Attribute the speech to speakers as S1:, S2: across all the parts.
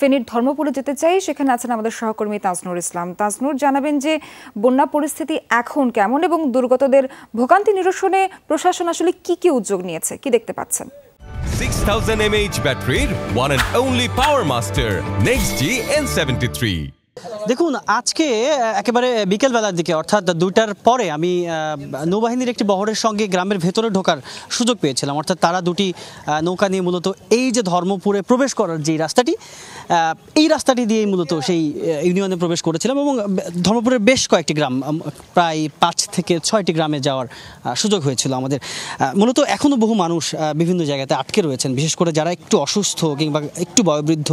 S1: ফেনীর ধর্মপুরে যেতে চাই সেখানে আছেন আমাদের সহকর্মী তাজনুর ইসলাম তাজনুর জানাবেন যে বন্যা পরিস্থিতি এখন কেমন এবং দুর্গতদের ভোগান্তি নিরসনে প্রশাসন আসলে কি কি উদ্যোগ নিয়েছে কি দেখতে পাচ্ছেন 6000 mAh ব্যাটারির one and only power master next G N seventy three
S2: দেখুন আজকে একেবারে বিকেলবেলার দিকে অর্থাৎ দুইটার পরে আমি নৌবাহিনীর একটি বহরের সঙ্গে গ্রামের ভেতরে ঢোকার সুযোগ পেয়েছিলাম অর্থাৎ তারা দুটি নৌকা নিয়ে মূলত এই যে ধর্মপুরে প্রবেশ করার যে রাস্তাটি এই রাস্তাটি দিয়েই মূলত সেই ইউনিয়নে প্রবেশ করেছিলাম এবং ধর্মপুরের বেশ কয়েকটি গ্রাম প্রায় পাঁচ থেকে ছয়টি গ্রামে যাওয়ার সুযোগ হয়েছিল আমাদের মূলত এখনও বহু মানুষ বিভিন্ন জায়গাতে আটকে রয়েছেন বিশেষ করে যারা একটু অসুস্থ কিংবা একটু বয়োবৃদ্ধ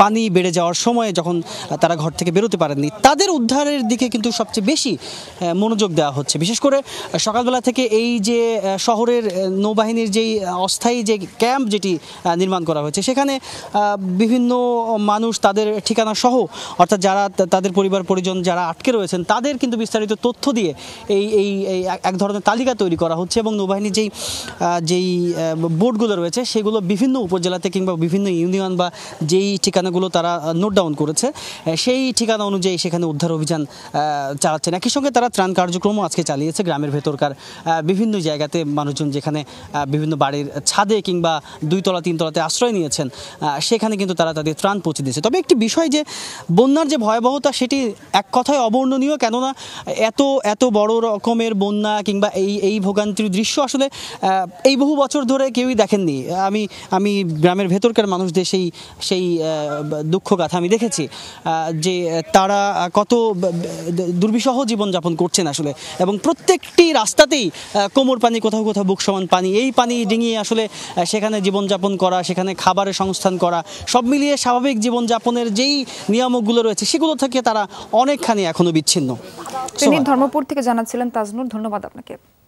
S2: পানি বেড়ে যাওয়ার সময় যখন তারা ঘর থেকে বেরোতে পারেননি তাদের উদ্ধারের দিকে কিন্তু সবচেয়ে বেশি মনোযোগ দেওয়া হচ্ছে বিশেষ করে সকালবেলা থেকে এই যে শহরের নৌবাহিনীর যেই অস্থায়ী যে ক্যাম্প যেটি নির্মাণ করা হয়েছে সেখানে বিভিন্ন মানুষ তাদের ঠিকানা সহ অর্থাৎ যারা তাদের পরিবার পরিজন যারা আটকে রয়েছেন তাদের কিন্তু বিস্তারিত তথ্য দিয়ে এই এই এক ধরনের তালিকা তৈরি করা হচ্ছে এবং নৌবাহিনীর যেই যেই বোর্ডগুলো রয়েছে সেগুলো বিভিন্ন উপজেলাতে কিংবা বিভিন্ন ইউনিয়ন বা যেই ঠিকানাগুলো তারা নোট ডাউন করেছে সে সেই ঠিকানা অনুযায়ী সেখানে উদ্ধার অভিযান চালাচ্ছেন একই সঙ্গে তারা ত্রাণ কার্যক্রমও আজকে চালিয়েছে গ্রামের ভেতরকার বিভিন্ন জায়গাতে মানুষজন যেখানে বিভিন্ন বাড়ির ছাদে কিংবা দুইতলা তিনতলাতে আশ্রয় নিয়েছেন সেখানে কিন্তু তারা তাদের ত্রাণ পৌঁছে দিয়েছে তবে একটি বিষয় যে বন্যার যে ভয়াবহতা সেটি এক কথায় অবর্ণনীয় কেননা এত এত বড় রকমের বন্যা কিংবা এই এই ভোগান্তির দৃশ্য আসলে এই বহু বছর ধরে কেউই দেখেননি আমি আমি গ্রামের ভেতরকার মানুষদের সেই সেই দুঃখ কথা আমি দেখেছি যে তারা কত দুর্বিষহ জীবনযাপন করছেন আসলে এবং প্রত্যেকটি রাস্তাতেই কোমর পানি কোথাও কোথাও বুক সমান পানি এই পানি ডিঙিয়ে আসলে সেখানে জীবনযাপন করা সেখানে খাবারের সংস্থান করা সব মিলিয়ে স্বাভাবিক জীবনযাপনের যেই নিয়ামকগুলো রয়েছে সেগুলো থেকে তারা অনেকখানি এখনও বিচ্ছিন্ন
S1: তিনি ধর্মপুর থেকে জানাচ্ছিলেন তাজনুর ধন্যবাদ আপনাকে